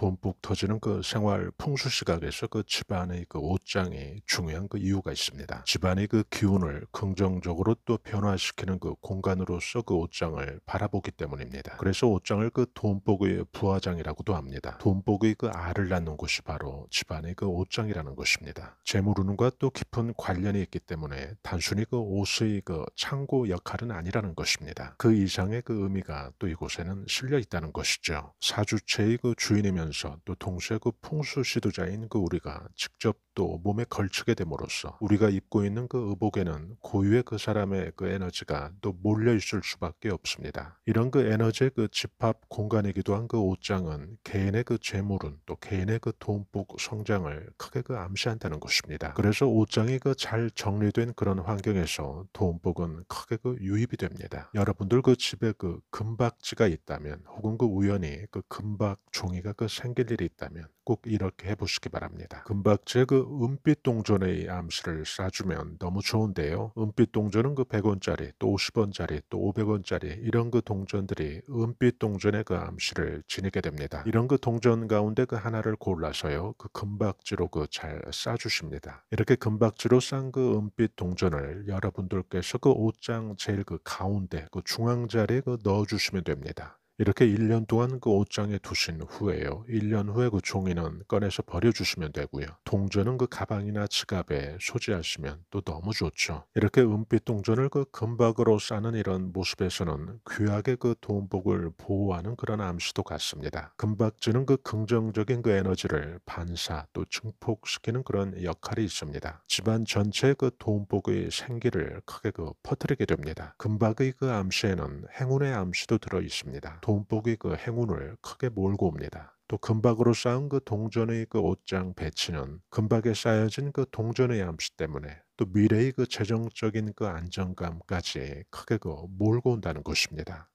돈뿍 터지는 그 생활 풍수 시각에서 그 집안의 그 옷장이 중요한 그 이유가 있습니다. 집안의 그 기운을 긍정적으로 또 변화시키는 그 공간으로서 그 옷장을 바라보기 때문입니다. 그래서 옷장을 그 돈복의 부화장이라고도 합니다. 돈복의 그 알을 낳는 곳이 바로 집안의 그 옷장이라는 것입니다. 재물운과 또 깊은 관련이 있기 때문에 단순히 그 옷의 그 창고 역할은 아니라는 것입니다. 그 이상의 그 의미가 또 이곳에는 실려 있다는 것이죠. 사주체의 그 주인이면 살면서 또 동시에 그 풍수 시도자인 그 우리가 직접 또 몸에 걸치게 됨으로써 우리가 입고 있는 그 의복에는 고유의 그 사람의 그 에너지가 또 몰려 있을 수밖에 없습니다. 이런 그 에너지의 그 집합 공간이기도 한 그 옷장은 개인의 그 재물은 또 개인의 그 돈복 성장을 크게 그 암시한다는 것입니다. 그래서 옷장이 그 잘 정리된 그런 환경에서 돈복은 크게 그 유입이 됩니다. 여러분들 그 집에 그 금박지가 있다면 혹은 그 우연히 그 금박 종이가 그 생길 일이 있다면 꼭 이렇게 해보시기 바랍니다. 금박지에 그 은빛 동전의 암실을 싸주면 너무 좋은데요. 은빛 동전은 그 100원짜리, 또 50원짜리, 또 500원짜리 이런 그 동전들이 은빛 동전의 그암실을 지니게 됩니다. 이런 그 동전 가운데 그 하나를 골라서요. 그 금박지로 그 잘 싸주십니다. 이렇게 금박지로 싼 그 은빛 동전을 여러분들께서 그 옷장 제일 그 가운데 그 중앙 자리에 그 넣어주시면 됩니다. 이렇게 1년 동안 그 옷장에 두신 후에요. 1년 후에 그 종이는 꺼내서 버려주시면 되고요. 동전은 그 가방이나 지갑에 소지하시면 또 너무 좋죠. 이렇게 은빛 동전을 그 금박으로 싸는 이런 모습에서는 귀하게 그 돈복을 보호하는 그런 암시도 같습니다. 금박지는 그 긍정적인 그 에너지를 반사 또 증폭시키는 그런 역할이 있습니다. 집안 전체의 그 돈복의 생기를 크게 그 퍼뜨리게 됩니다. 금박의 그 암시에는 행운의 암시도 들어 있습니다. 돈복이 그 행운을 크게 몰고 옵니다. 또 금박으로 쌓은 그 동전의 그 옷장 배치는 금박에 쌓여진 그 동전의 암시 때문에 또 미래의 그 재정적인 그 안정감까지 크게 그 몰고 온다는 것입니다.